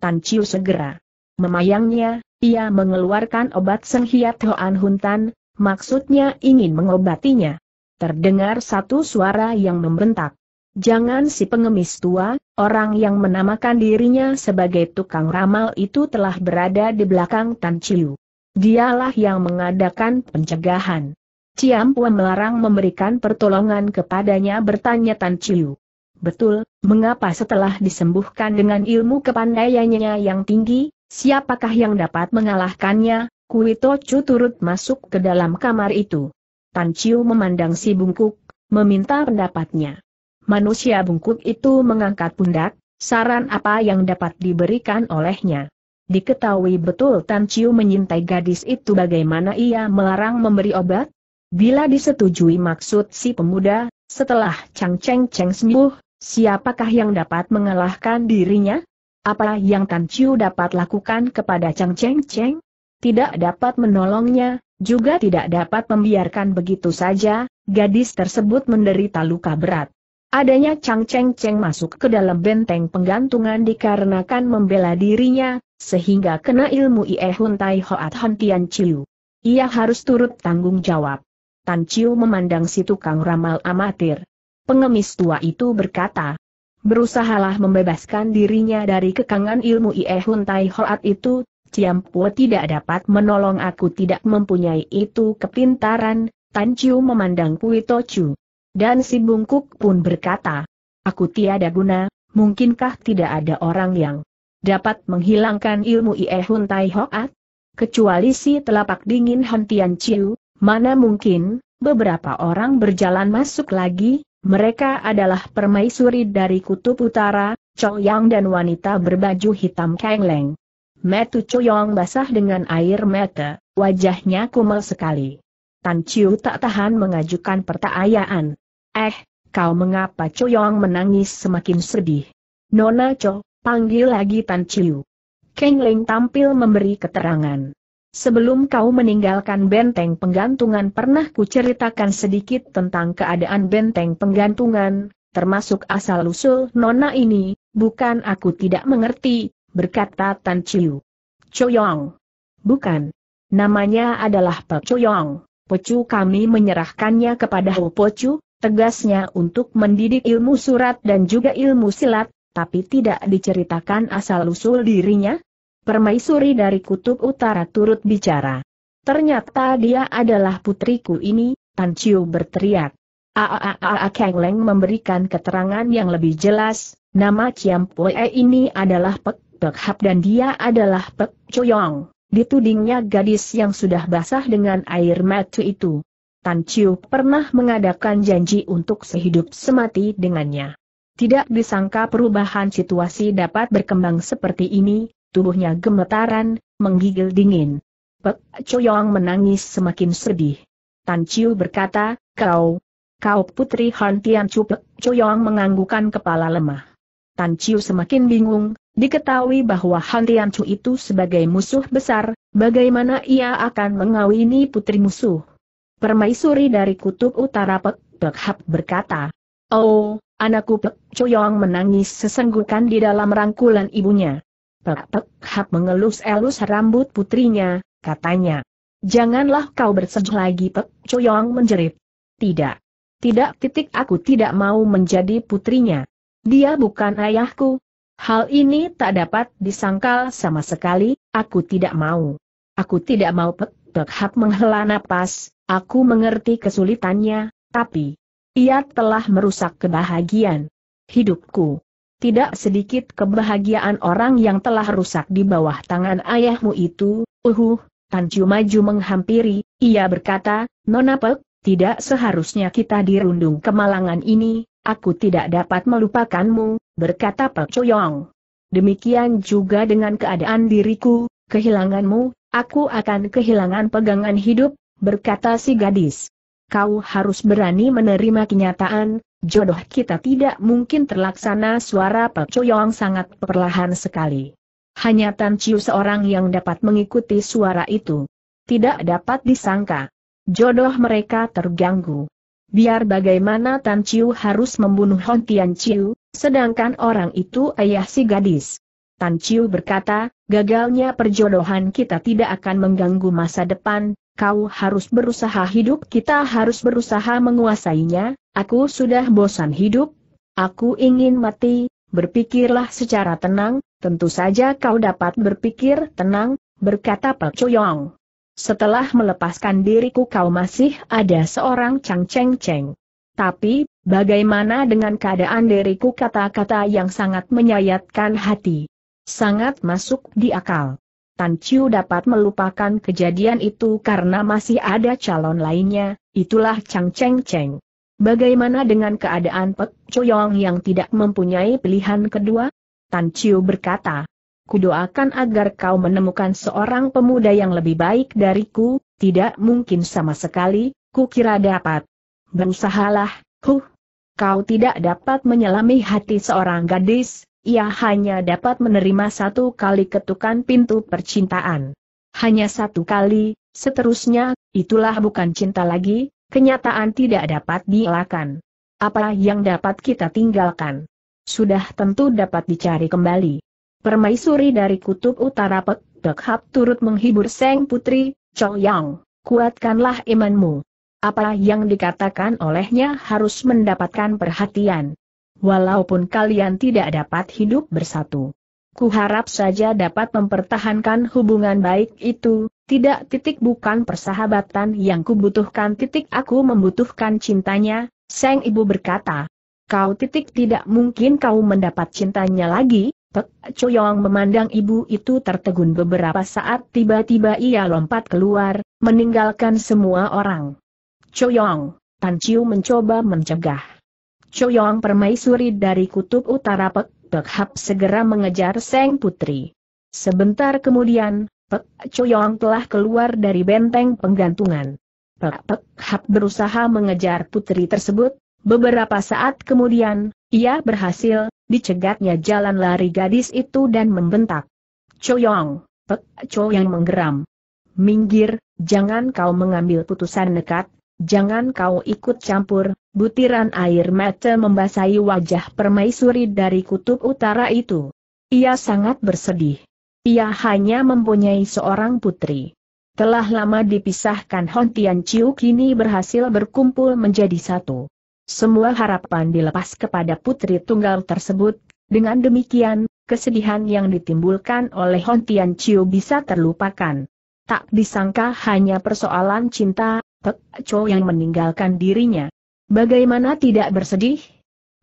Tan Chiu segera memayangnya, ia mengeluarkan obat senghiat Hoan Huntan, maksudnya ingin mengobatinya. Terdengar satu suara yang membentak. Jangan si pengemis tua, orang yang menamakan dirinya sebagai tukang ramal itu telah berada di belakang Tan Chiu. Dialah yang mengadakan pencegahan. Ciam Puan melarang memberikan pertolongan kepadanya bertanya Tan Chiu. Betul, mengapa setelah disembuhkan dengan ilmu kepandaiannya yang tinggi, siapakah yang dapat mengalahkannya? Kui Chu turut masuk ke dalam kamar itu. Tan Chiu memandang si bungkuk, meminta pendapatnya. Manusia bungkuk itu mengangkat pundak, saran apa yang dapat diberikan olehnya. Diketahui betul Tan Chiu menyintai gadis itu bagaimana ia melarang memberi obat, Bila disetujui maksud si pemuda, setelah Chang Cheng Cheng sembuh, siapakah yang dapat mengalahkan dirinya? Apa yang Tan Chiu dapat lakukan kepada Chang Cheng Cheng? Tidak dapat menolongnya, juga tidak dapat membiarkan begitu saja, gadis tersebut menderita luka berat. Adanya Chang Cheng Cheng masuk ke dalam benteng penggantungan dikarenakan membela dirinya, sehingga kena ilmu Ie Hun Hoat Hontian Tian Chiu. Ia harus turut tanggung jawab. Tan Chiu memandang si tukang ramal amatir. Pengemis tua itu berkata, Berusahalah membebaskan dirinya dari kekangan ilmu Hun Tai Hoat itu, Pua tidak dapat menolong aku tidak mempunyai itu kepintaran, Tan Chiu memandang Kui Chu. Dan si bungkuk pun berkata, Aku tiada guna, mungkinkah tidak ada orang yang dapat menghilangkan ilmu Hun Tai Hoat? Kecuali si telapak dingin Hentian Chiu, Mana mungkin, beberapa orang berjalan masuk lagi, mereka adalah permaisuri dari kutub utara, Choyang dan wanita berbaju hitam Kang Leng. Metu Choyang basah dengan air mata, wajahnya kumel sekali. Tan Chiu tak tahan mengajukan pertanyaan. Eh, kau mengapa Choyang menangis semakin sedih? Nona Cho, panggil lagi Tan Chiu. Kang Leng tampil memberi keterangan. Sebelum kau meninggalkan benteng penggantungan pernah kuceritakan sedikit tentang keadaan benteng penggantungan, termasuk asal-usul nona ini, bukan aku tidak mengerti, berkata Tan Chiu. Choyong. Bukan. Namanya adalah Pe Choyong. Pocu kami menyerahkannya kepada Ho Pocu, tegasnya untuk mendidik ilmu surat dan juga ilmu silat, tapi tidak diceritakan asal-usul dirinya, Permaisuri dari kutub utara turut bicara. Ternyata dia adalah putriku ini, Tan Chiu berteriak. Aaa Kang Leng memberikan keterangan yang lebih jelas, nama Chiam Pue ini adalah Pek Pek Hap dan dia adalah Pek Choyong. Ditudingnya gadis yang sudah basah dengan air mata itu. Tan Chiu pernah mengadakan janji untuk sehidup semati dengannya. Tidak disangka perubahan situasi dapat berkembang seperti ini, tubuhnya gemetaran, menggigil dingin. Pek Choyong menangis semakin sedih. Tan Chiu berkata, kau, kau putri Han Tian Chu Pek Choyong menganggukkan kepala lemah. Tan Chiu semakin bingung, diketahui bahwa Han Tian Chu itu sebagai musuh besar, bagaimana ia akan mengawini putri musuh. Permaisuri dari kutub utara Pek Pek Hap berkata, Oh, anakku Pek Choyong menangis sesenggukan di dalam rangkulan ibunya. Pek-pek mengelus-elus rambut putrinya, katanya. Janganlah kau bersedih lagi Pek Cuyong menjerit. Tidak. Tidak titik aku tidak mau menjadi putrinya. Dia bukan ayahku. Hal ini tak dapat disangkal sama sekali, aku tidak mau. Aku tidak mau Pek Pek menghela napas, aku mengerti kesulitannya, tapi... Ia telah merusak kebahagiaan hidupku. Tidak sedikit kebahagiaan orang yang telah rusak di bawah tangan ayahmu itu, uhuh, Tanju maju menghampiri, ia berkata, Nona Pek, tidak seharusnya kita dirundung kemalangan ini, aku tidak dapat melupakanmu, berkata Pek Choyong. Demikian juga dengan keadaan diriku, kehilanganmu, aku akan kehilangan pegangan hidup, berkata si gadis. Kau harus berani menerima kenyataan, Jodoh kita tidak mungkin terlaksana suara Pak Choyong sangat perlahan sekali. Hanya Tan Chiu seorang yang dapat mengikuti suara itu. Tidak dapat disangka. Jodoh mereka terganggu. Biar bagaimana Tan Chiu harus membunuh Hong Tian Chiu, sedangkan orang itu ayah si gadis. Tan Chiu berkata, gagalnya perjodohan kita tidak akan mengganggu masa depan, kau harus berusaha hidup kita harus berusaha menguasainya, aku sudah bosan hidup, aku ingin mati, berpikirlah secara tenang, tentu saja kau dapat berpikir tenang, berkata Pak Cuyong. Setelah melepaskan diriku kau masih ada seorang Chang Cheng Cheng. Tapi, bagaimana dengan keadaan diriku kata-kata yang sangat menyayatkan hati? Sangat masuk di akal. Tan Chiu dapat melupakan kejadian itu karena masih ada calon lainnya, itulah Chang Cheng Cheng. Bagaimana dengan keadaan Pek Choyong yang tidak mempunyai pilihan kedua? Tan Chiu berkata, Kudoakan agar kau menemukan seorang pemuda yang lebih baik dariku, tidak mungkin sama sekali, Ku kira dapat. Berusahalah, huh, kau tidak dapat menyelami hati seorang gadis, ia hanya dapat menerima satu kali ketukan pintu percintaan. Hanya satu kali, seterusnya, itulah bukan cinta lagi, kenyataan tidak dapat dielakkan. Apa yang dapat kita tinggalkan? Sudah tentu dapat dicari kembali. Permaisuri dari kutub utara Pek Dek Hap turut menghibur Seng Putri, Chow Yang, kuatkanlah imanmu. Apa yang dikatakan olehnya harus mendapatkan perhatian walaupun kalian tidak dapat hidup bersatu. Kuharap saja dapat mempertahankan hubungan baik itu, tidak titik bukan persahabatan yang kubutuhkan titik aku membutuhkan cintanya, Seng Ibu berkata. Kau titik tidak mungkin kau mendapat cintanya lagi, Pek Choyong memandang ibu itu tertegun beberapa saat tiba-tiba ia lompat keluar, meninggalkan semua orang. Choyong, Tan Chiu mencoba mencegah. Choyong Permaisuri dari kutub utara Pek, Pek Hap segera mengejar Seng Putri. Sebentar kemudian, Pek Choyong telah keluar dari benteng penggantungan. Pek Pek Hap berusaha mengejar putri tersebut, beberapa saat kemudian, ia berhasil, dicegatnya jalan lari gadis itu dan membentak. Choyong, Pek Choyong menggeram. Minggir, jangan kau mengambil putusan nekat, Jangan kau ikut campur, butiran air mata membasahi wajah permaisuri dari kutub utara itu. Ia sangat bersedih. Ia hanya mempunyai seorang putri. Telah lama dipisahkan Hon Tian Chiu kini berhasil berkumpul menjadi satu. Semua harapan dilepas kepada putri tunggal tersebut, dengan demikian, kesedihan yang ditimbulkan oleh Hon Tian Chiu bisa terlupakan. Tak disangka hanya persoalan cinta, Pek Cho yang meninggalkan dirinya. Bagaimana tidak bersedih?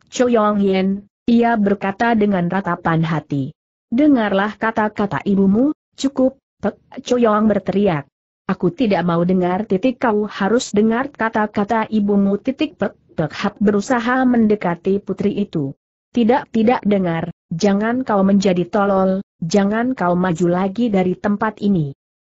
Cho Yong Yen, ia berkata dengan ratapan hati. Dengarlah kata-kata ibumu, cukup, Pek Cho Yong berteriak. Aku tidak mau dengar titik kau harus dengar kata-kata ibumu titik Pek Pek Hap berusaha mendekati putri itu. Tidak tidak dengar, jangan kau menjadi tolol, jangan kau maju lagi dari tempat ini.